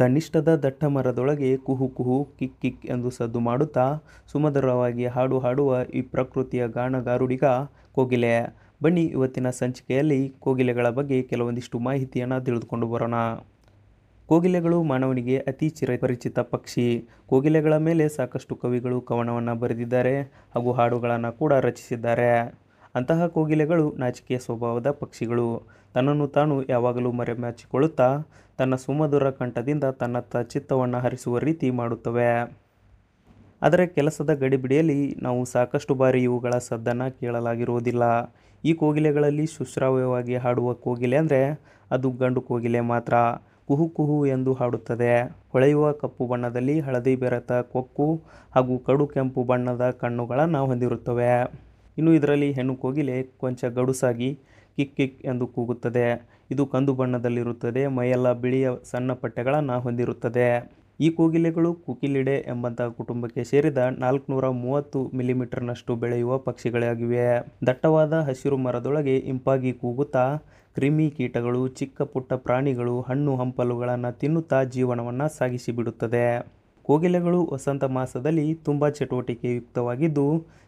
ತನ್ನಿಷ್ಟದ ದಟ್ಟ ಮರದೊಳಗೆ ಕುಹು ಕುಹು kick kick ಎಂದು ಸದ್ದು ಮಾಡುತ್ತಾ ಸುಮಧುರವಾಗಿ ಹಾಡು ಹಾಡುವ ಈ ಪ್ರಕೃತಿಯ ಗಾನಗಾರುಡಿಗ ಕೋಗಿಲೆ ಬನ್ನಿ ಇವತ್ತಿನ ಸಂಚಿಕೆಯಲ್ಲಿ ಕೋಗಿಲೆಗಳ ಬಗ್ಗೆ ಕೆಲವೊಂದಿಷ್ಟು ಮಾಹಿತಿಯನ್ನು ತಿಳಿದುಕೊಂಡು ಬರೋಣ ಕೋಗಿಲೆಗಳು ಮಾನವನಿಗೆ ಅತಿ ಚಿರಪರಿಚಿತ ಪಕ್ಷಿ ಕೋಗಿಲೆಗಳ ಮೇಲೆ ಸಾಕಷ್ಟು ಕವಿಗಳು ಕವನವನ್ನು ಬರೆದಿದ್ದಾರೆ ಹಾಗೂ ಹಾಡುಗಳನ್ನು ಕೂಡ ರಚಿಸಿದ್ದಾರೆ ಅಂತಹ ಕೋಗಿಲೆಗಳು ನಾಚಿಕೆಯ ಸ್ವಭಾವದ ಪಕ್ಷಿಗಳು ತನ್ನನ್ನು ತಾನು ಯಾವಾಗಲೂ ಮರೆಮಾಚಿಕೊಳ್ಳುತ್ತಾ ತನ್ನ ಸುಮಧುರ ಕಂಠದಿಂದ ತನ್ನತ್ತ ಚಿತ್ತವನ್ನು ಹರಿಸುವ ರೀತಿ ಮಾಡುತ್ತವೆ ಆದರೆ ಕೆಲಸದ ಗಡಿಬಿಡಿಯಲ್ಲಿ ನಾವು ಸಾಕಷ್ಟು ಬಾರಿ ಇವುಗಳ ಸದ್ದನ್ನು ಕೇಳಲಾಗಿರುವುದಿಲ್ಲ ಈ ಕೋಗಿಲೆಗಳಲ್ಲಿ ಶುಶ್ರಾವ್ಯವಾಗಿ ಹಾಡುವ ಕೋಗಿಲೆ ಅಂದರೆ ಅದು ಗಂಡು ಕೋಗಿಲೆ ಮಾತ್ರ ಕುಹು ಕುಹು ಎಂದು ಹಾಡುತ್ತದೆ ಹೊಳೆಯುವ ಕಪ್ಪು ಬಣ್ಣದಲ್ಲಿ ಹಳದಿ ಬೆರೆತ ಕೊಕ್ಕು ಹಾಗೂ ಕಡು ಕೆಂಪು ಬಣ್ಣದ ಕಣ್ಣುಗಳನ್ನು ಹೊಂದಿರುತ್ತವೆ ಇನ್ನು ಇದರಲ್ಲಿ ಹೆಣ್ಣು ಕೋಗಿಲೆ ಕೊಂಚ ಗಡುಸಾಗಿ ಕಿಕ್ ಕಿಕ್ ಎಂದು ಕೂಗುತ್ತದೆ ಇದು ಕಂದು ಬಣ್ಣದಲ್ಲಿರುತ್ತದೆ ಮೈಯೆಲ್ಲ ಬಿಳಿಯ ಸಣ್ಣ ಪಟ್ಟೆಗಳನ್ನು ಹೊಂದಿರುತ್ತದೆ ಈ ಕೋಗಿಲೆಗಳು ಕುಕಿಲಿಡೆ ಎಂಬಂತಹ ಕುಟುಂಬಕ್ಕೆ ಸೇರಿದ ನಾಲ್ಕುನೂರ ಮೂವತ್ತು ಮಿಲಿಮೀಟರ್ನಷ್ಟು ಬೆಳೆಯುವ ಪಕ್ಷಿಗಳಾಗಿವೆ ದಟ್ಟವಾದ ಹಸಿರು ಮರದೊಳಗೆ ಇಂಪಾಗಿ ಕೂಗುತ್ತಾ ಕ್ರಿಮಿ ಕೀಟಗಳು ಚಿಕ್ಕ ಪುಟ್ಟ ಪ್ರಾಣಿಗಳು ಹಣ್ಣು ಹಂಪಲುಗಳನ್ನು ತಿನ್ನುತ್ತಾ ಜೀವನವನ್ನು ಸಾಗಿಸಿಬಿಡುತ್ತದೆ ಕೋಗಿಲೆಗಳು ವಸಂತ ಮಾಸದಲ್ಲಿ ತುಂಬ ಚಟುವಟಿಕೆಯುಕ್ತವಾಗಿದ್ದು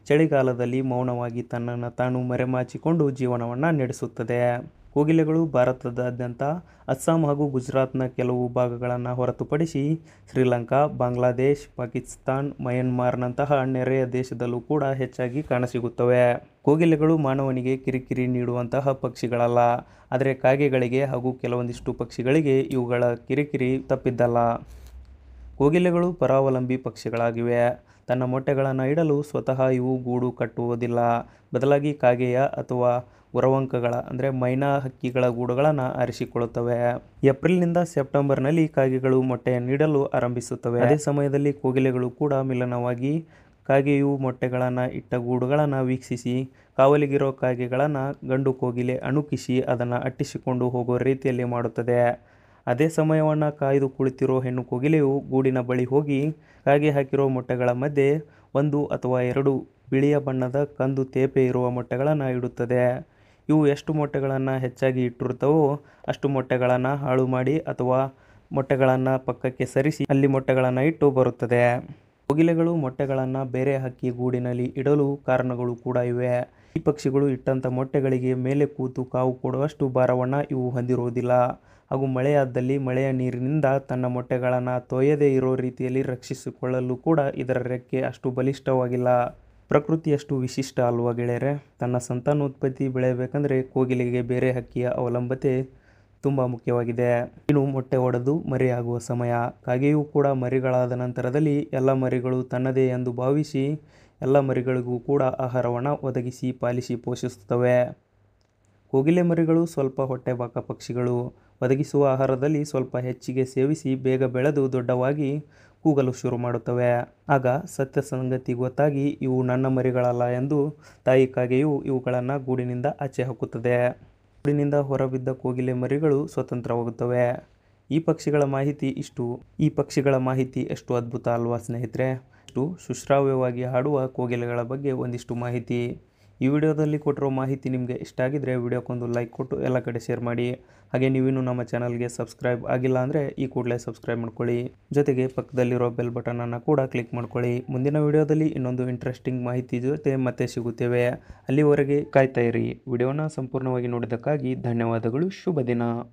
ಚಳಿಗಾಲದಲ್ಲಿ ಮೌನವಾಗಿ ತನ್ನನ್ನು ತಾನು ಮರೆಮಾಚಿಕೊಂಡು ಜೀವನವನ್ನು ನಡೆಸುತ್ತದೆ ಕೋಗಿಲೆಗಳು ಭಾರತದಾದ್ಯಂತ ಅಸ್ಸಾಂ ಹಾಗೂ ಗುಜರಾತ್ನ ಕೆಲವು ಭಾಗಗಳನ್ನು ಹೊರತುಪಡಿಸಿ ಶ್ರೀಲಂಕಾ ಬಾಂಗ್ಲಾದೇಶ್ ಪಾಕಿಸ್ತಾನ್ ಮಯನ್ಮಾರ್ನಂತಹ ನೆರೆಯ ದೇಶದಲ್ಲೂ ಕೂಡ ಹೆಚ್ಚಾಗಿ ಕಾಣಸಿಗುತ್ತವೆ ಕೋಗಿಲೆಗಳು ಮಾನವನಿಗೆ ಕಿರಿಕಿರಿ ನೀಡುವಂತಹ ಪಕ್ಷಿಗಳಲ್ಲ ಆದರೆ ಕಾಗೆಗಳಿಗೆ ಹಾಗೂ ಕೆಲವೊಂದಿಷ್ಟು ಪಕ್ಷಿಗಳಿಗೆ ಇವುಗಳ ಕಿರಿಕಿರಿ ತಪ್ಪಿದ್ದಲ್ಲ ಕೋಗಿಲೆಗಳು ಪರಾವಲಂಬಿ ಪಕ್ಷಿಗಳಾಗಿವೆ ತನ್ನ ಮೊಟ್ಟೆಗಳನ್ನು ಇಡಲು ಸ್ವತಃ ಇವು ಗೂಡು ಕಟ್ಟುವುದಿಲ್ಲ ಬದಲಾಗಿ ಕಾಗೆಯ ಅಥವಾ ಉರವಂಕಗಳ ಅಂದರೆ ಮೈನಾ ಹಕ್ಕಿಗಳ ಗೂಡುಗಳನ್ನು ಆರಿಸಿಕೊಳ್ಳುತ್ತವೆ ಏಪ್ರಿಲ್ನಿಂದ ಸೆಪ್ಟೆಂಬರ್ನಲ್ಲಿ ಕಾಗೆಗಳು ಮೊಟ್ಟೆಯನ್ನು ಇಡಲು ಆರಂಭಿಸುತ್ತವೆ ಅದೇ ಸಮಯದಲ್ಲಿ ಕೋಗಿಲೆಗಳು ಕೂಡ ಮಿಲನವಾಗಿ ಕಾಗೆಯು ಮೊಟ್ಟೆಗಳನ್ನು ಇಟ್ಟ ಗೂಡುಗಳನ್ನು ವೀಕ್ಷಿಸಿ ಕಾವಲಿಗಿರೋ ಕಾಗೆಗಳನ್ನು ಗಂಡು ಕೋಗಿಲೆ ಅಣುಕಿಸಿ ಅದನ್ನು ಅಟ್ಟಿಸಿಕೊಂಡು ಹೋಗುವ ರೀತಿಯಲ್ಲಿ ಮಾಡುತ್ತದೆ ಅದೇ ಸಮಯವನ್ನು ಕಾಯ್ದು ಕುಳಿತಿರೋ ಹೆಣ್ಣು ಕೋಗಿಲೆಯು ಗೂಡಿನ ಬಳಿ ಹೋಗಿ ಕಾಗೆ ಹಾಕಿರೋ ಮೊಟ್ಟೆಗಳ ಮಧ್ಯೆ ಒಂದು ಅಥವಾ ಎರಡು ಬಿಳಿಯ ಬಣ್ಣದ ಕಂದು ತೇಪೆ ಇರುವ ಮೊಟ್ಟೆಗಳನ್ನು ಇಡುತ್ತದೆ ಇವು ಎಷ್ಟು ಮೊಟ್ಟೆಗಳನ್ನು ಹೆಚ್ಚಾಗಿ ಇಟ್ಟಿರುತ್ತವೋ ಅಷ್ಟು ಮೊಟ್ಟೆಗಳನ್ನು ಹಾಳು ಮಾಡಿ ಅಥವಾ ಮೊಟ್ಟೆಗಳನ್ನು ಪಕ್ಕಕ್ಕೆ ಸರಿಸಿ ಅಲ್ಲಿ ಮೊಟ್ಟೆಗಳನ್ನು ಇಟ್ಟು ಬರುತ್ತದೆ ಕೋಗಿಲೆಗಳು ಮೊಟ್ಟೆಗಳನ್ನು ಬೇರೆ ಹಾಕಿ ಗೂಡಿನಲ್ಲಿ ಇಡಲು ಕಾರಣಗಳು ಕೂಡ ಇವೆ ಈ ಪಕ್ಷಿಗಳು ಇಟ್ಟಂಥ ಮೊಟ್ಟೆಗಳಿಗೆ ಮೇಲೆ ಕೂತು ಕಾವು ಕೊಡುವಷ್ಟು ಭಾರವನ್ನು ಇವು ಹೊಂದಿರುವುದಿಲ್ಲ ಹಾಗೂ ಮಳೆಯಾದಲ್ಲಿ ಮಳೆಯ ನೀರಿನಿಂದ ತನ್ನ ಮೊಟ್ಟೆಗಳನ್ನು ತೊಯ್ಯದೇ ಇರೋ ರೀತಿಯಲ್ಲಿ ರಕ್ಷಿಸಿಕೊಳ್ಳಲು ಕೂಡ ಇದರ ರೆಕ್ಕೆ ಅಷ್ಟು ಬಲಿಷ್ಠವಾಗಿಲ್ಲ ಪ್ರಕೃತಿಯಷ್ಟು ವಿಶಿಷ್ಟ ಅಲ್ವ ಗೆಳೆಯರೆ ತನ್ನ ಸಂತಾನೋತ್ಪತ್ತಿ ಬೆಳೆಯಬೇಕಂದ್ರೆ ಕೋಗಿಲಿಗೆ ಬೇರೆ ಹಕ್ಕಿಯ ಅವಲಂಬತೆ ತುಂಬ ಮುಖ್ಯವಾಗಿದೆ ಇನ್ನು ಮೊಟ್ಟೆ ಒಡೆದು ಮರಿಯಾಗುವ ಸಮಯ ಹಾಗೆಯೂ ಕೂಡ ಮರಿಗಳಾದ ನಂತರದಲ್ಲಿ ಎಲ್ಲ ಮರಿಗಳು ತನ್ನದೇ ಎಂದು ಭಾವಿಸಿ ಎಲ್ಲ ಮರಿಗಳಿಗೂ ಕೂಡ ಆಹಾರವನ್ನು ಒದಗಿಸಿ ಪಾಲಿಸಿ ಪೋಷಿಸುತ್ತವೆ ಕೋಗಿಲೆ ಮರಿಗಳು ಸ್ವಲ್ಪ ಹೊಟ್ಟೆಬಾಕ ಪಕ್ಷಿಗಳು ಒದಗಿಸುವ ಆಹಾರದಲ್ಲಿ ಸ್ವಲ್ಪ ಹೆಚ್ಚಿಗೆ ಸೇವಿಸಿ ಬೇಗ ಬೆಳೆದು ದೊಡ್ಡವಾಗಿ ಕೂಗಲು ಶುರು ಮಾಡುತ್ತವೆ ಆಗ ಸತ್ಯ ಸಂಗತಿ ಗೊತ್ತಾಗಿ ಇವು ನನ್ನ ಮರಿಗಳಲ್ಲ ಎಂದು ತಾಯಿ ಕಾಗೆಯೂ ಇವುಗಳನ್ನು ಗೂಡಿನಿಂದ ಆಚೆ ಹಾಕುತ್ತದೆ ಗೂಡಿನಿಂದ ಹೊರಬಿದ್ದ ಕೋಗಿಲೆ ಮರಿಗಳು ಸ್ವತಂತ್ರವಾಗುತ್ತವೆ ಈ ಪಕ್ಷಿಗಳ ಮಾಹಿತಿ ಇಷ್ಟು ಈ ಪಕ್ಷಿಗಳ ಮಾಹಿತಿ ಎಷ್ಟು ಅದ್ಭುತ ಅಲ್ವಾ ಸ್ನೇಹಿತರೆ ಕುಳಿತು ಸುಶ್ರಾವ್ಯವಾಗಿ ಹಾಡುವ ಕೋಗಿಲೆಗಳ ಬಗ್ಗೆ ಒಂದಿಷ್ಟು ಮಾಹಿತಿ ಈ ವಿಡಿಯೋದಲ್ಲಿ ಕೊಟ್ಟಿರೋ ಮಾಹಿತಿ ನಿಮಗೆ ಇಷ್ಟ ಆಗಿದ್ರೆ ವಿಡಿಯೋಕ್ಕೊಂದು ಲೈಕ್ ಕೊಟ್ಟು ಎಲ್ಲ ಕಡೆ ಶೇರ್ ಮಾಡಿ ಹಾಗೆ ನೀವಿನ್ನು ನಮ್ಮ ಚಾನಲ್ಗೆ ಸಬ್ಸ್ಕ್ರೈಬ್ ಆಗಿಲ್ಲ ಅಂದರೆ ಈ ಕೂಡಲೇ ಸಬ್ಸ್ಕ್ರೈಬ್ ಮಾಡ್ಕೊಳ್ಳಿ ಜೊತೆಗೆ ಪಕ್ಕದಲ್ಲಿರೋ ಬೆಲ್ ಬಟನನ್ನು ಕೂಡ ಕ್ಲಿಕ್ ಮಾಡ್ಕೊಳ್ಳಿ ಮುಂದಿನ ವಿಡಿಯೋದಲ್ಲಿ ಇನ್ನೊಂದು ಇಂಟ್ರೆಸ್ಟಿಂಗ್ ಮಾಹಿತಿ ಜೊತೆ ಮತ್ತೆ ಸಿಗುತ್ತೇವೆ ಅಲ್ಲಿವರೆಗೆ ಕಾಯ್ತಾ ಇರಿ ವಿಡಿಯೋನ ಸಂಪೂರ್ಣವಾಗಿ ನೋಡಿದ್ದಕ್ಕಾಗಿ ಧನ್ಯವಾದಗಳು ಶುಭ ದಿನ